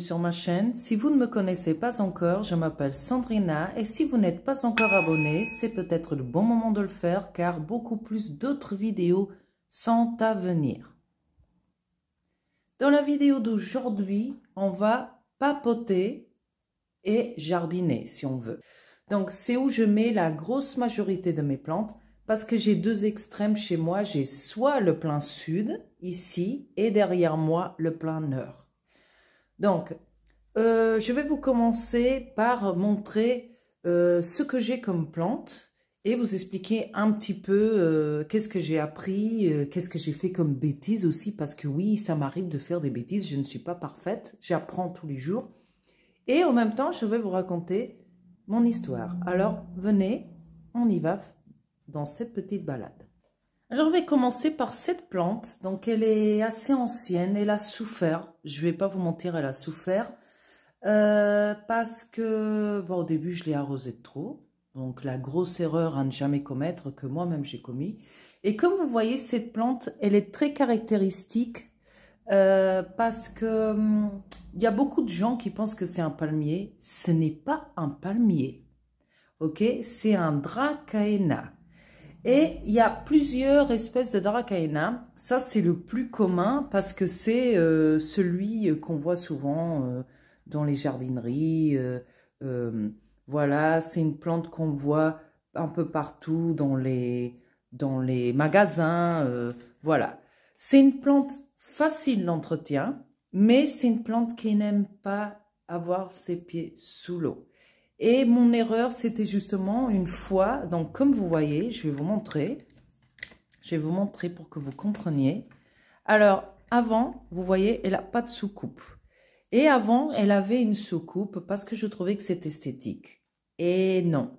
sur ma chaîne. Si vous ne me connaissez pas encore, je m'appelle Sandrina et si vous n'êtes pas encore abonné, c'est peut-être le bon moment de le faire car beaucoup plus d'autres vidéos sont à venir. Dans la vidéo d'aujourd'hui, on va papoter et jardiner si on veut. Donc c'est où je mets la grosse majorité de mes plantes parce que j'ai deux extrêmes chez moi. J'ai soit le plein sud, ici, et derrière moi, le plein nord. Donc, euh, je vais vous commencer par montrer euh, ce que j'ai comme plante et vous expliquer un petit peu euh, qu'est-ce que j'ai appris, qu'est-ce que j'ai fait comme bêtise aussi, parce que oui, ça m'arrive de faire des bêtises, je ne suis pas parfaite, j'apprends tous les jours. Et en même temps, je vais vous raconter mon histoire. Alors, venez, on y va dans cette petite balade. Alors, je vais commencer par cette plante. Donc, elle est assez ancienne. Elle a souffert. Je ne vais pas vous mentir, elle a souffert. Euh, parce que, au début, je l'ai arrosée trop. Donc, la grosse erreur à ne jamais commettre que moi-même j'ai commis. Et comme vous voyez, cette plante, elle est très caractéristique. Euh, parce que hum, il y a beaucoup de gens qui pensent que c'est un palmier. Ce n'est pas un palmier. Ok C'est un dracaena. Et il y a plusieurs espèces de Dracaena. Ça, c'est le plus commun parce que c'est euh, celui qu'on voit souvent euh, dans les jardineries. Euh, voilà, c'est une plante qu'on voit un peu partout dans les, dans les magasins. voilà. C'est une plante facile d'entretien, mais c'est une plante qui n'aime pas avoir ses pieds sous l'eau. Et mon erreur, c'était justement une fois, donc comme vous voyez, je vais vous montrer. Je vais vous montrer pour que vous compreniez. Alors, avant, vous voyez, elle n'a pas de soucoupe. Et avant, elle avait une soucoupe parce que je trouvais que c'était esthétique. Et non,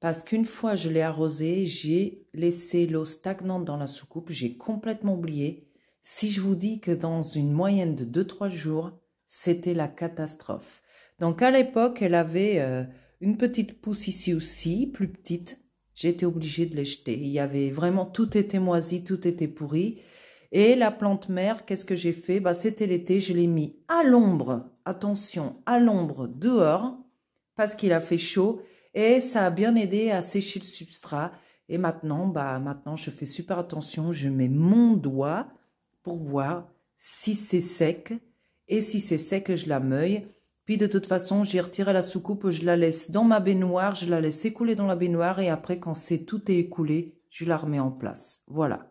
parce qu'une fois je l'ai arrosée, j'ai laissé l'eau stagnante dans la soucoupe, j'ai complètement oublié. Si je vous dis que dans une moyenne de 2-3 jours, c'était la catastrophe. Donc à l'époque, elle avait euh, une petite pousse ici aussi, plus petite. J'étais obligée de les jeter. Il y avait vraiment, tout était moisi, tout était pourri. Et la plante mère, qu'est-ce que j'ai fait bah, C'était l'été, je l'ai mis à l'ombre, attention, à l'ombre dehors, parce qu'il a fait chaud, et ça a bien aidé à sécher le substrat. Et maintenant, bah, maintenant, je fais super attention, je mets mon doigt pour voir si c'est sec, et si c'est sec, je la meuille. Puis de toute façon, j'ai retiré la soucoupe, je la laisse dans ma baignoire, je la laisse écouler dans la baignoire et après quand c'est tout est écoulé, je la remets en place. Voilà.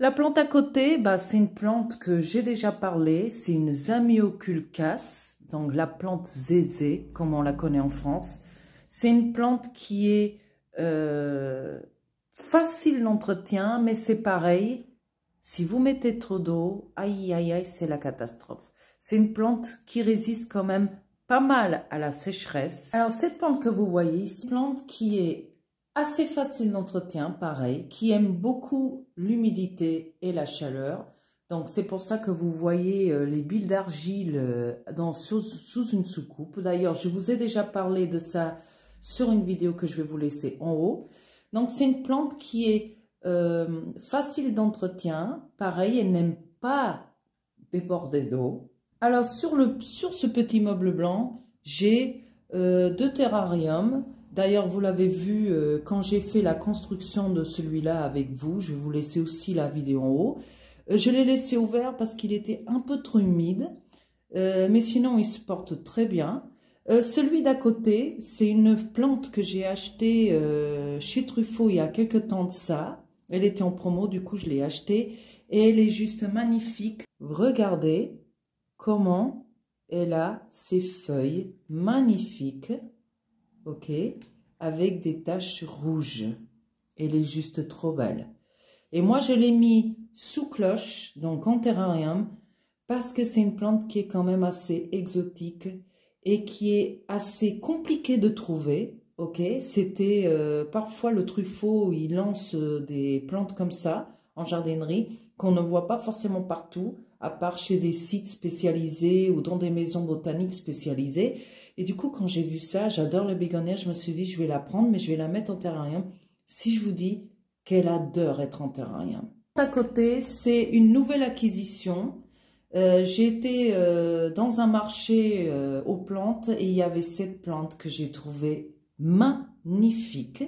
La plante à côté, bah, c'est une plante que j'ai déjà parlé, c'est une zamioculcas, donc la plante zézé, comme on la connaît en France. C'est une plante qui est euh, facile d'entretien, mais c'est pareil, si vous mettez trop d'eau, aïe aïe aïe, c'est la catastrophe. C'est une plante qui résiste quand même pas mal à la sécheresse. Alors cette plante que vous voyez ici, plante qui est assez facile d'entretien, pareil, qui aime beaucoup l'humidité et la chaleur. Donc c'est pour ça que vous voyez euh, les billes d'argile euh, sous, sous, une soucoupe. D'ailleurs, je vous ai déjà parlé de ça sur une vidéo que je vais vous laisser en haut. Donc c'est une plante qui est euh, facile d'entretien. Pareil, elle n'aime pas déborder d'eau. Alors, sur, le, sur ce petit meuble blanc, j'ai euh, deux terrariums. D'ailleurs, vous l'avez vu euh, quand j'ai fait la construction de celui-là avec vous. Je vais vous laisser aussi la vidéo en haut. Euh, je l'ai laissé ouvert parce qu'il était un peu trop humide. mais sinon, il se porte très bien. celui d'à côté, c'est une plante que j'ai achetée chez Truffaut il y a quelques temps de ça. Elle était en promo, du coup, je l'ai achetée. Et elle est juste magnifique. Regardez, comment elle a ces feuilles magnifiques, ok, avec des taches rouges. Elle est juste trop belle. Et moi, je l'ai mis sous cloche, donc en terrarium, parce que c'est une plante qui est quand même assez exotique et qui est assez compliquée de trouver. Ok, c'était euh, parfois le truffaut, il lance euh, des plantes comme ça en jardinerie qu'on ne voit pas forcément partout à part chez des sites spécialisés ou dans des maisons botaniques spécialisées. Et du coup, quand j'ai vu ça, j'adore le bégonia, je me suis dit, je vais la prendre, mais je vais la mettre en terrarium. Si je vous dis qu'elle adore être en terrarium. À côté, c'est une nouvelle acquisition. Euh, j'ai été euh, dans un marché euh, aux plantes et il y avait cette plante que j'ai trouvée magnifique.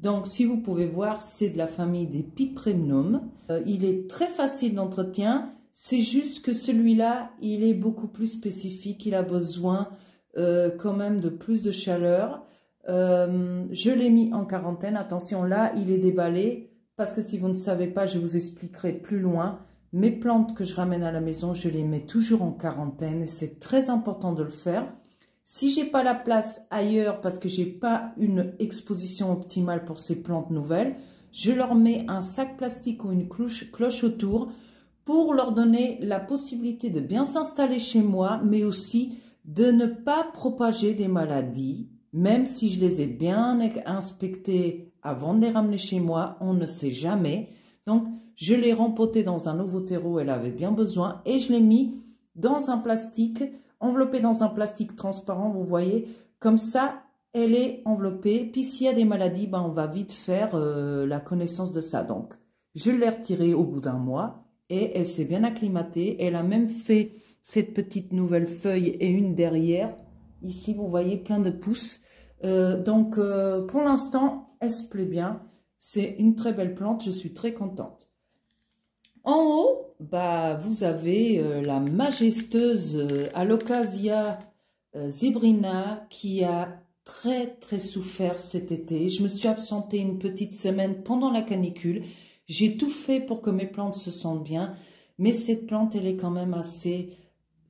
Donc, si vous pouvez voir, c'est de la famille des Pipremnum. il est très facile d'entretien c'est juste que celui-là, il est beaucoup plus spécifique, il a besoin euh, quand même de plus de chaleur. Euh, je l'ai mis en quarantaine, attention là, il est déballé, parce que si vous ne savez pas, je vous expliquerai plus loin. Mes plantes que je ramène à la maison, je les mets toujours en quarantaine, c'est très important de le faire. Si j'ai pas la place ailleurs parce que j'ai pas une exposition optimale pour ces plantes nouvelles, je leur mets un sac plastique ou une cloche autour pour leur donner la possibilité de bien s'installer chez moi, mais aussi de ne pas propager des maladies. Même si je les ai bien inspectées avant de les ramener chez moi, on ne sait jamais. Donc, je l'ai rempotée dans un nouveau terreau, elle avait bien besoin, et je l'ai mis dans un plastique, enveloppé dans un plastique transparent, vous voyez, comme ça, elle est enveloppée. Puis s'il y a des maladies, ben, on va vite faire euh, la connaissance de ça. Donc, je l'ai retirée au bout d'un mois, et elle s'est bien acclimatée. Elle a même fait cette petite nouvelle feuille et une derrière. Ici, vous voyez plein de pousses. Euh, donc, euh, pour l'instant, elle se plaît bien. C'est une très belle plante, je suis très contente. En haut, bah, vous avez euh, la majestueuse Alocasia zebrina qui a très très souffert cet été. Je me suis absentée une petite semaine pendant la canicule. J'ai tout fait pour que mes plantes se sentent bien, mais cette plante, elle est quand même assez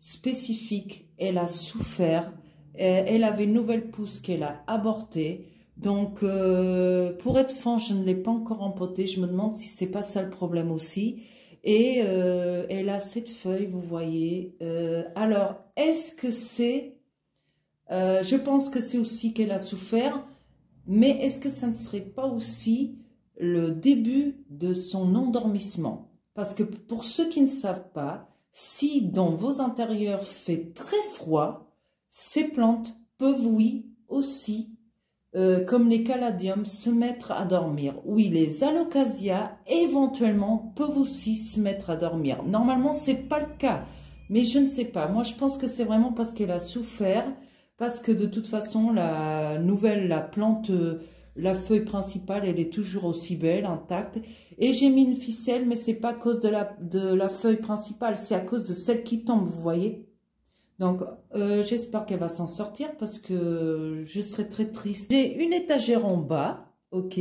spécifique. Elle a souffert, euh, elle avait une nouvelle pousse qu'elle a abortée. Donc, euh, pour être franc, je ne l'ai pas encore empotée. Je me demande si c'est pas ça le problème aussi. Et euh, elle a cette feuille, vous voyez. alors, est-ce que c'est... je pense que c'est aussi qu'elle a souffert. Mais est-ce que ça ne serait pas aussi le début de son endormissement. Parce que pour ceux qui ne savent pas, si dans vos intérieurs fait très froid, ces plantes peuvent, oui, aussi, euh, comme les caladiums, se mettre à dormir. Oui, les alocasias, éventuellement, peuvent aussi se mettre à dormir. Normalement, ce n'est pas le cas, mais je ne sais pas. Moi, je pense que c'est vraiment parce qu'elle a souffert, parce que de toute façon, la nouvelle, la plante... Euh, la feuille principale, elle est toujours aussi belle, intacte. Et j'ai mis une ficelle, mais c'est pas à cause de la, de la feuille principale, c'est à cause de celle qui tombe, vous voyez donc, euh, j'espère qu'elle va s'en sortir parce que je serai très triste. J'ai une étagère en bas, ok,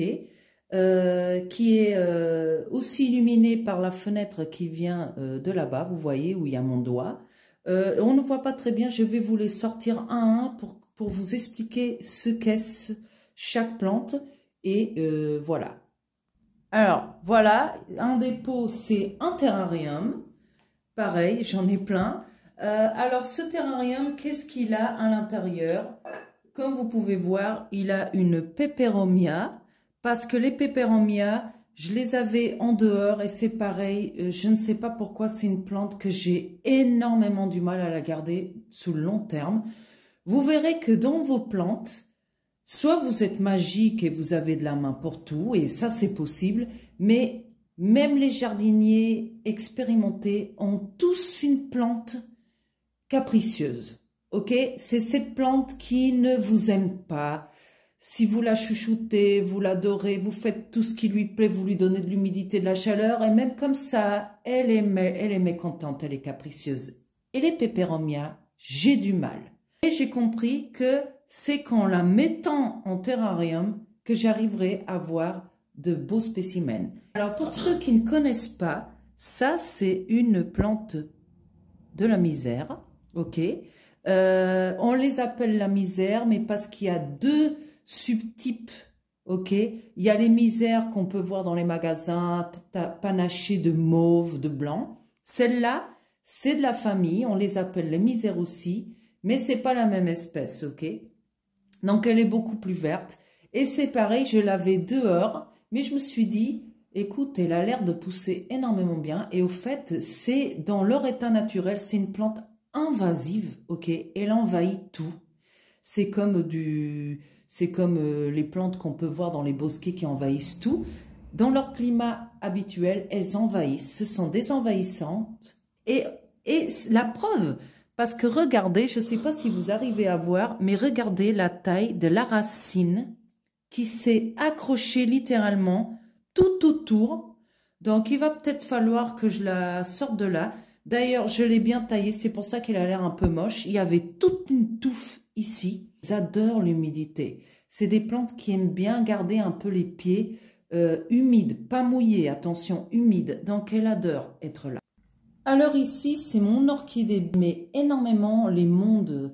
euh, qui est euh, aussi illuminée par la fenêtre qui vient de là-bas, vous voyez, où il y a mon doigt. on ne voit pas très bien, je vais vous les sortir un à un pour, pour vous expliquer ce qu'est-ce chaque plante. Et euh, voilà. Alors, voilà, un dépôt c'est un terrarium. Pareil, j'en ai plein. Euh, alors, ce terrarium, qu'est-ce qu'il a à l'intérieur Comme vous pouvez voir, il a une peperomia. Parce que les peperomia je les avais en dehors et c'est pareil. Euh, je ne sais pas pourquoi c'est une plante que j'ai énormément du mal à la garder sous le long terme. Vous verrez que dans vos plantes, Soit vous êtes magique et vous avez de la main pour tout, et ça c'est possible, mais même les jardiniers expérimentés ont tous une plante capricieuse. Ok C'est cette plante qui ne vous aime pas. Si vous la chuchotez, vous l'adorez, vous faites tout ce qui lui plaît, vous lui donnez de l'humidité, de la chaleur, et même comme ça, elle est, elle est mécontente, elle est capricieuse. Et les pépéromia, j'ai du mal. Et j'ai compris que c'est qu'en la mettant en terrarium que j'arriverai à voir de beaux spécimens. Alors pour ceux qui ne connaissent pas, ça c'est une plante de la misère, ok euh, On les appelle la misère, mais parce qu'il y a deux subtypes, ok Il y a les misères qu'on peut voir dans les magasins, panachées de mauve, de blanc. celle là c'est de la famille, on les appelle les misères aussi, mais c'est pas la même espèce, ok donc elle est beaucoup plus verte. Et c'est pareil, je l'avais dehors, mais je me suis dit, écoute, elle a l'air de pousser énormément bien. Et au fait, c'est dans leur état naturel, c'est une plante invasive, ok Elle envahit tout. C'est comme du, c'est comme euh, les plantes qu'on peut voir dans les bosquets qui envahissent tout. Dans leur climat habituel, elles envahissent. Ce sont des envahissantes. Et, et la preuve, parce que regardez, je ne sais pas si vous arrivez à voir, mais regardez la taille de la racine qui s'est accrochée littéralement tout autour. Donc, il va peut-être falloir que je la sorte de là. D'ailleurs, je l'ai bien taillée, c'est pour ça qu'elle a l'air un peu moche. Il y avait toute une touffe ici. adorent l'humidité. C'est des plantes qui aiment bien garder un peu les pieds euh, humides, pas mouillés, attention, humides. Donc, elle adore être là. Alors ici, c'est mon orchidée, mais énormément les mondes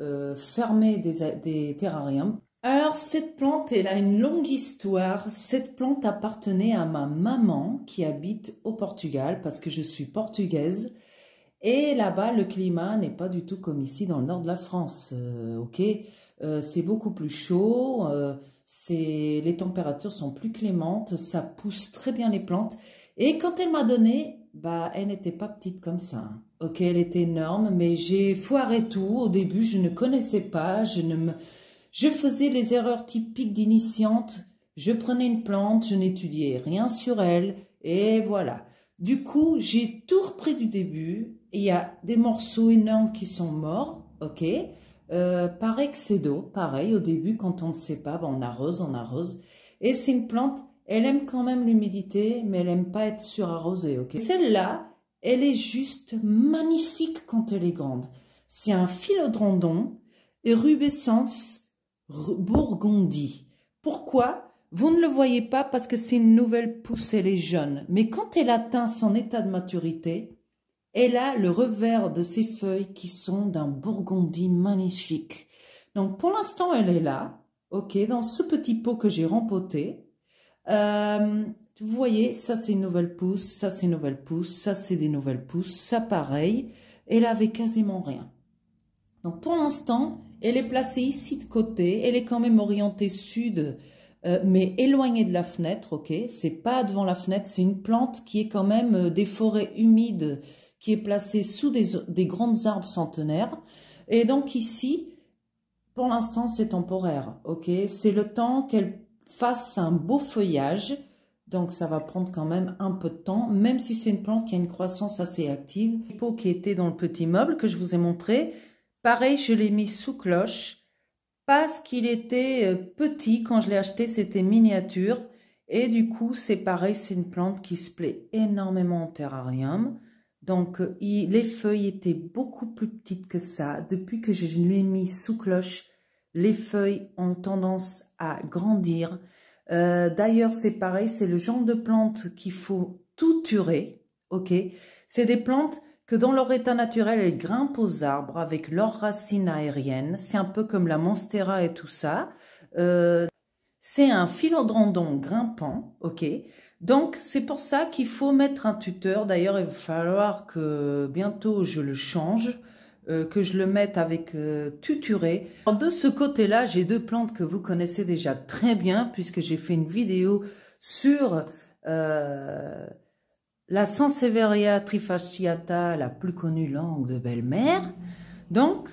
euh, fermés des, terrariums. Alors cette plante, elle a une longue histoire. Cette plante appartenait à ma maman qui habite au Portugal parce que je suis portugaise. Et là-bas, le climat n'est pas du tout comme ici dans le nord de la France. Euh, euh, c'est beaucoup plus chaud. les températures sont plus clémentes. Ça pousse très bien les plantes. Et quand elle m'a donné, bah, elle n'était pas petite comme ça. Hein. Ok, elle était énorme, mais j'ai foiré tout. Au début, je ne connaissais pas, je ne me... Je faisais les erreurs typiques d'initiante. Je prenais une plante, je n'étudiais rien sur elle, et voilà. Du coup, j'ai tout repris du début. Il y a des morceaux énormes qui sont morts, ok euh, Par excès d'eau, pareil, au début, quand on ne sait pas, bah, on arrose, on arrose. Et c'est une plante elle aime quand même l'humidité, mais elle aime pas être surarrosée, ok Celle-là, elle est juste magnifique quand elle est grande. C'est un philodrondon rubescence bourgondie. Pourquoi Vous ne le voyez pas parce que c'est une nouvelle pousse, elle est jeune. Mais quand elle atteint son état de maturité, elle a le revers de ses feuilles qui sont d'un bourgondie magnifique. Donc pour l'instant, elle est là, ok, dans ce petit pot que j'ai rempoté. Euh, vous voyez, ça c'est une nouvelle pousse, ça c'est une nouvelle pousse, ça c'est des nouvelles pousses, ça pareil. Elle avait quasiment rien. Donc pour l'instant, elle est placée ici de côté, elle est quand même orientée sud, euh, mais éloignée de la fenêtre, ok C'est pas devant la fenêtre, c'est une plante qui est quand même euh, des forêts humides, qui est placée sous des, des grandes arbres centenaires. Et donc ici, pour l'instant, c'est temporaire, ok C'est le temps qu'elle fasse un beau feuillage. Donc ça va prendre quand même un peu de temps, même si c'est une plante qui a une croissance assez active. pots qui était dans le petit meuble que je vous ai montré, pareil, je l'ai mis sous cloche parce qu'il était euh, petit quand je l'ai acheté, c'était miniature. Et du coup, c'est pareil, c'est une plante qui se plaît énormément en terrarium. Donc, euh, les feuilles étaient beaucoup plus petites que ça. Depuis que je l'ai mis sous cloche, les feuilles ont tendance à grandir. Euh, d'ailleurs, c'est pareil, c'est le genre de plantes qu'il faut touturer, ok C'est des plantes que dans leur état naturel, elles grimpent aux arbres avec leurs racines aériennes. C'est un peu comme la monstera et tout ça. Euh, c'est un philodendron grimpant, ok donc, c'est pour ça qu'il faut mettre un tuteur. D'ailleurs, il va falloir que bientôt je le change euh, que je le mette avec euh, tuturé. de ce côté-là, j'ai deux plantes que vous connaissez déjà très bien puisque j'ai fait une vidéo sur euh, la Sansevieria trifasciata, la plus connue langue de belle-mère. Donc,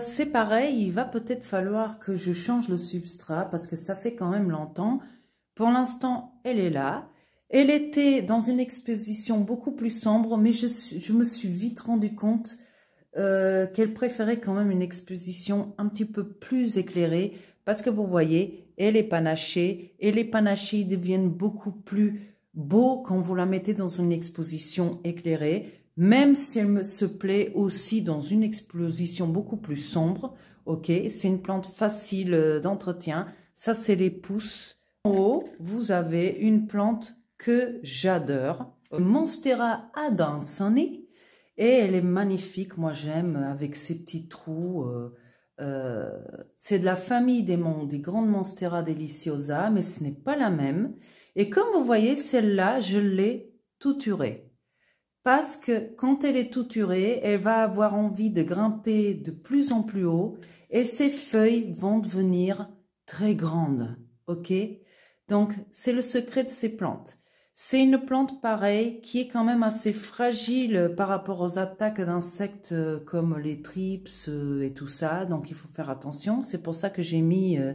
c'est pareil, il va peut-être falloir que je change le substrat parce que ça fait quand même longtemps. Pour l'instant, elle est là. Elle était dans une exposition beaucoup plus sombre, mais je, je me suis vite rendu compte euh, qu'elle préférait quand même une exposition un petit peu plus éclairée parce que vous voyez, elle est panachée et les panachés deviennent beaucoup plus beaux quand vous la mettez dans une exposition éclairée, même si elle me se plaît aussi dans une exposition beaucoup plus sombre. Ok, c'est une plante facile euh, d'entretien. Ça, c'est les pousses. En haut, vous avez une plante que j'adore, Monstera adansonii hein, et elle est magnifique, moi j'aime, avec ses petits trous. Euh, euh, c'est de la famille des, des grandes Monstera Deliciosa, mais ce n'est pas la même. Et comme vous voyez, celle-là, je l'ai touturée. Parce que quand elle est touturée, elle va avoir envie de grimper de plus en plus haut et ses feuilles vont devenir très grandes. Ok Donc, c'est le secret de ces plantes. C'est une plante pareille qui est quand même assez fragile par rapport aux attaques d'insectes euh, comme les trips euh, et tout ça. Donc il faut faire attention. C'est pour ça que j'ai mis euh,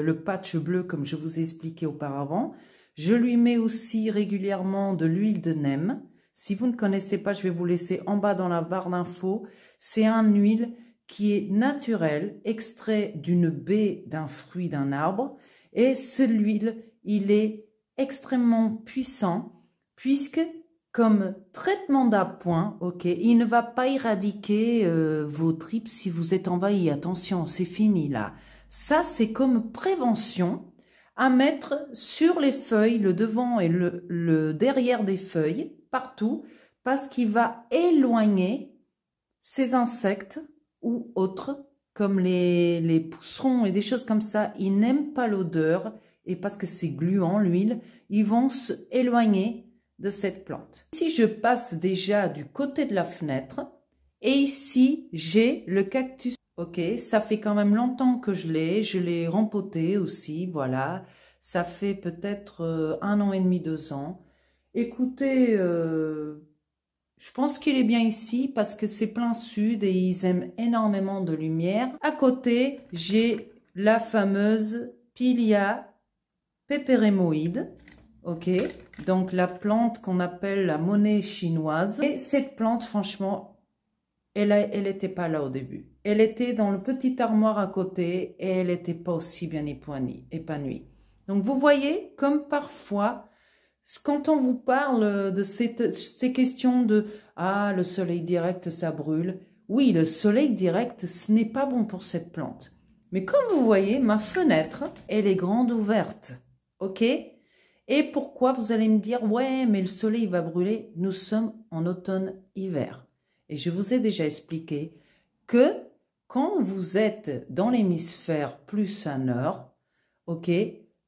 le patch bleu comme je vous ai expliqué auparavant. Je lui mets aussi régulièrement de l'huile de nem Si vous ne connaissez pas, je vais vous laisser en bas dans la barre d'infos. C'est un huile qui est naturel extrait d'une baie d'un fruit d'un arbre. Et cette huile, il est extrêmement puissant puisque comme traitement d'appoint, ok, il ne va pas éradiquer euh, vos tripes si vous êtes envahi. Attention, c'est fini là. Ça, c'est comme prévention à mettre sur les feuilles, le devant et le, derrière des feuilles, partout, parce qu'il va éloigner ces insectes ou autres, comme les, les pousserons et des choses comme ça. Ils n'aiment pas l'odeur, et parce que c'est gluant, l'huile, ils vont s'éloigner de cette plante. Si je passe déjà du côté de la fenêtre et ici, j'ai le cactus. Ok, ça fait quand même longtemps que je l'ai, je l'ai rempoté aussi, voilà. Ça fait peut-être euh, un an et demi, deux ans. Écoutez, euh, je pense qu'il est bien ici parce que c'est plein sud et ils aiment énormément de lumière. À côté, j'ai la fameuse Pilia pérémoïde, Ok, donc la plante qu'on appelle la monnaie chinoise. Et cette plante, franchement, elle n'était pas là au début. Elle était dans le petit armoire à côté et elle n'était pas aussi bien épanouie, épanouie. Donc vous voyez, comme parfois, quand on vous parle de cette, ces questions de « Ah, le soleil direct, ça brûle », oui, le soleil direct, ce n'est pas bon pour cette plante. Mais comme vous voyez, ma fenêtre, elle est grande ouverte. Ok Et pourquoi vous allez me dire, ouais, mais le soleil va brûler Nous sommes en automne-hiver. Et je vous ai déjà expliqué que quand vous êtes dans l'hémisphère plus à nord, ok,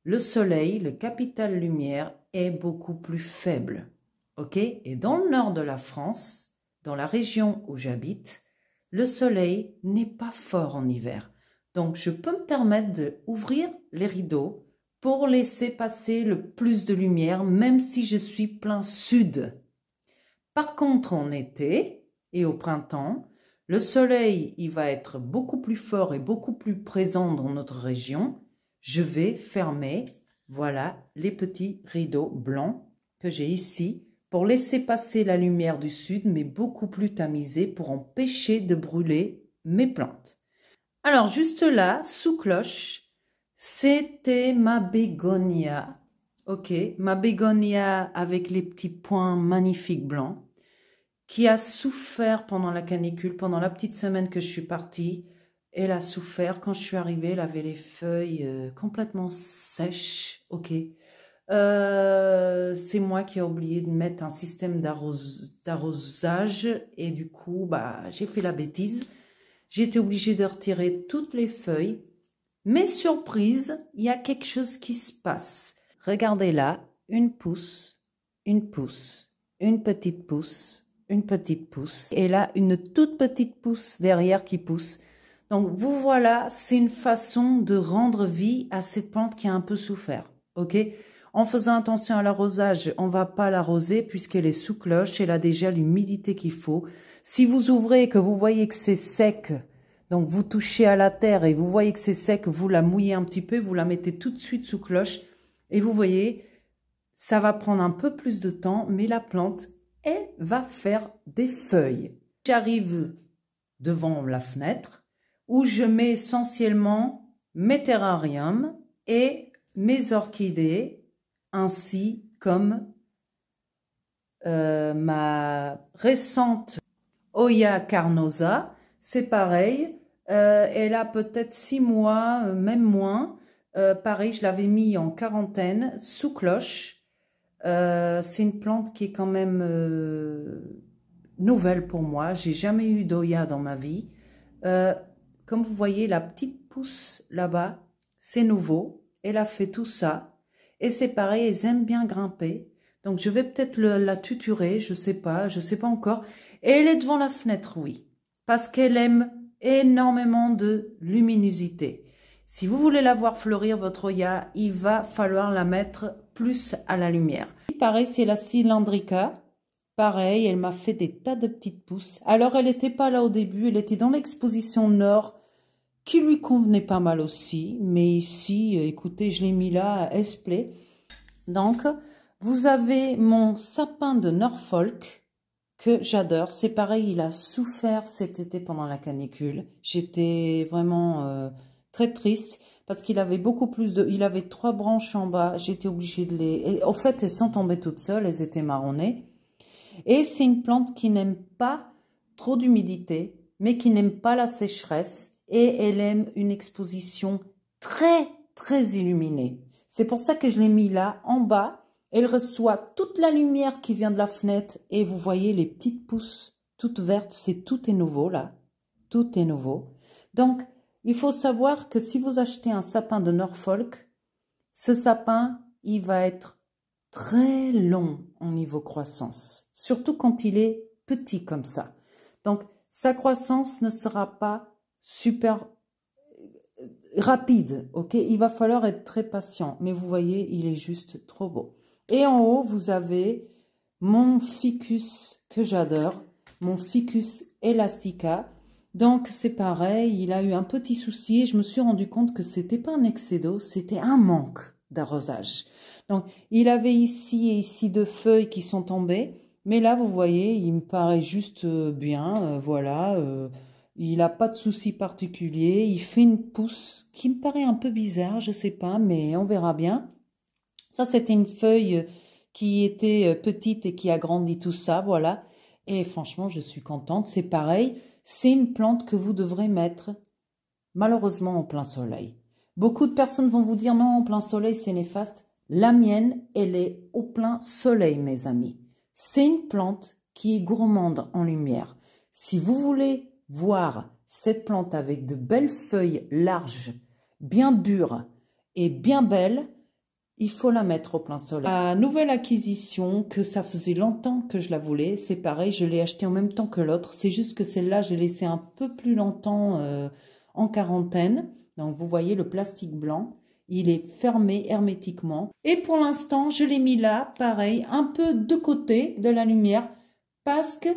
le soleil, le capital lumière, est beaucoup plus faible. Ok Et dans le nord de la France, dans la région où j'habite, le soleil n'est pas fort en hiver. Donc, je peux me permettre d'ouvrir les rideaux, pour laisser passer le plus de lumière, même si je suis plein sud. Par contre, en été et au printemps, le soleil il va être beaucoup plus fort et beaucoup plus présent dans notre région. Je vais fermer, voilà, les petits rideaux blancs que j'ai ici pour laisser passer la lumière du sud, mais beaucoup plus tamisée pour empêcher de brûler mes plantes. Alors juste là, sous cloche, c'était ma bégonia. Ok, ma bégonia avec les petits points magnifiques blancs qui a souffert pendant la canicule, pendant la petite semaine que je suis partie. Elle a souffert. Quand je suis arrivée, elle avait les feuilles euh, complètement sèches. Ok. Euh, c'est moi qui ai oublié de mettre un système d'arrosage et du coup, bah, j'ai fait la bêtise. J'ai été obligée de retirer toutes les feuilles mais surprise, il y a quelque chose qui se passe. Regardez là, une pousse, une pousse, une petite pousse, une petite pousse. Et là, une toute petite pousse derrière qui pousse. Donc vous voilà, c'est une façon de rendre vie à cette plante qui a un peu souffert. ok en faisant attention à l'arrosage, on ne va pas l'arroser puisqu'elle est sous cloche, elle a déjà l'humidité qu'il faut. Si vous ouvrez et que vous voyez que c'est sec, donc vous touchez à la terre et vous voyez que c'est sec, vous la mouillez un petit peu, vous la mettez tout de suite sous cloche et vous voyez, ça va prendre un peu plus de temps, mais la plante, elle va faire des feuilles. J'arrive devant la fenêtre où je mets essentiellement mes terrariums et mes orchidées, ainsi comme euh, ma récente Oya carnosa c'est pareil. Euh, elle a peut-être six mois, euh, même moins. Euh, pareil, je l'avais mis en quarantaine, sous cloche. c'est une plante qui est quand même nouvelle pour moi. J'ai jamais eu d'Oya dans ma vie. comme vous voyez, la petite pousse là-bas, c'est nouveau. Elle a fait tout ça. Et c'est pareil, elle aime bien grimper. Donc je vais peut-être la tuturer, je ne sais pas, je ne sais pas encore. Et elle est devant la fenêtre, oui parce qu'elle aime énormément de luminosité. Si vous voulez la voir fleurir votre Oya, il va falloir la mettre plus à la lumière. Pareil, c'est la cylindrica. Pareil, elle m'a fait des tas de petites pousses. Alors, elle n'était pas là au début, elle était dans l'exposition Nord, qui lui convenait pas mal aussi. Mais ici, euh, écoutez, je l'ai mis là, à Esplay. Donc, vous avez mon sapin de Norfolk, que j'adore. C'est pareil, il a souffert cet été pendant la canicule. J'étais vraiment euh, très triste parce qu'il avait beaucoup plus de... Il avait trois branches en bas, j'étais obligée de les... en fait, elles sont tombées toutes seules, elles étaient marronnées. Et c'est une plante qui n'aime pas trop d'humidité, mais qui n'aime pas la sécheresse. Et elle aime une exposition très, très illuminée. C'est pour ça que je l'ai mis là, en bas, elle reçoit toute la lumière qui vient de la fenêtre et vous voyez les petites pousses toutes vertes. C'est tout est nouveau là. Tout est nouveau. Donc, il faut savoir que si vous achetez un sapin de Norfolk, ce sapin, il va être très long en niveau croissance. Surtout quand il est petit comme ça. Donc, sa croissance ne sera pas super euh, rapide, ok Il va falloir être très patient, mais vous voyez, il est juste trop beau. Et en haut, vous avez mon ficus que j'adore, mon ficus elastica. Donc c'est pareil, il a eu un petit souci et je me suis rendu compte que c'était pas un excès d'eau, c'était un manque d'arrosage. Donc il avait ici et ici deux feuilles qui sont tombées, mais là vous voyez, il me paraît juste euh, bien, euh, voilà, euh, il n'a pas de souci particulier, il fait une pousse qui me paraît un peu bizarre, je ne sais pas, mais on verra bien. Ça, c'était une feuille euh, qui était euh, petite et qui a grandi tout ça, voilà. Et franchement, je suis contente. C'est pareil, c'est une plante que vous devrez mettre malheureusement en plein soleil. Beaucoup de personnes vont vous dire non, en plein soleil, c'est néfaste. La mienne, elle est au plein soleil, mes amis. C'est une plante qui est gourmande en lumière. Si vous voulez voir cette plante avec de belles feuilles larges, bien dures et bien belles, il faut la mettre au plein soleil. La nouvelle acquisition, que ça faisait longtemps que je la voulais, c'est pareil, je l'ai achetée en même temps que l'autre. C'est juste que celle-là, je l'ai laissé un peu plus longtemps euh, en quarantaine. Donc, vous voyez le plastique blanc. Il est fermé hermétiquement. Et pour l'instant, je l'ai mis là, pareil, un peu de côté de la lumière. Parce que,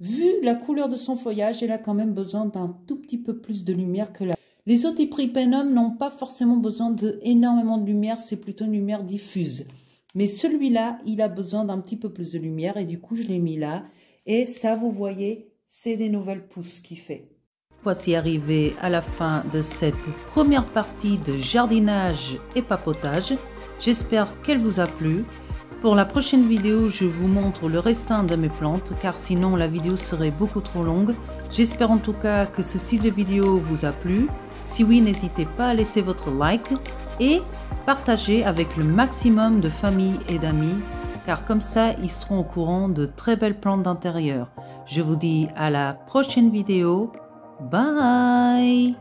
vu la couleur de son feuillage, elle a quand même besoin d'un tout petit peu plus de lumière que la... Les autres n'ont pas forcément besoin d'énormément de, de lumière, c'est plutôt une lumière diffuse. Mais celui-là, il a besoin d'un petit peu plus de lumière et du coup, je l'ai mis là. Et ça, vous voyez, c'est des nouvelles pousses qui fait. Voici arrivé à la fin de cette première partie de jardinage et papotage. J'espère qu'elle vous a plu. Pour la prochaine vidéo, je vous montre le restant de mes plantes car sinon la vidéo serait beaucoup trop longue. J'espère en tout cas que ce style de vidéo vous a plu. Si oui, n'hésitez pas à laisser votre like et partagez avec le maximum de familles et d'amis, car comme ça, ils seront au courant de très belles plantes d'intérieur. Je vous dis à la prochaine vidéo. Bye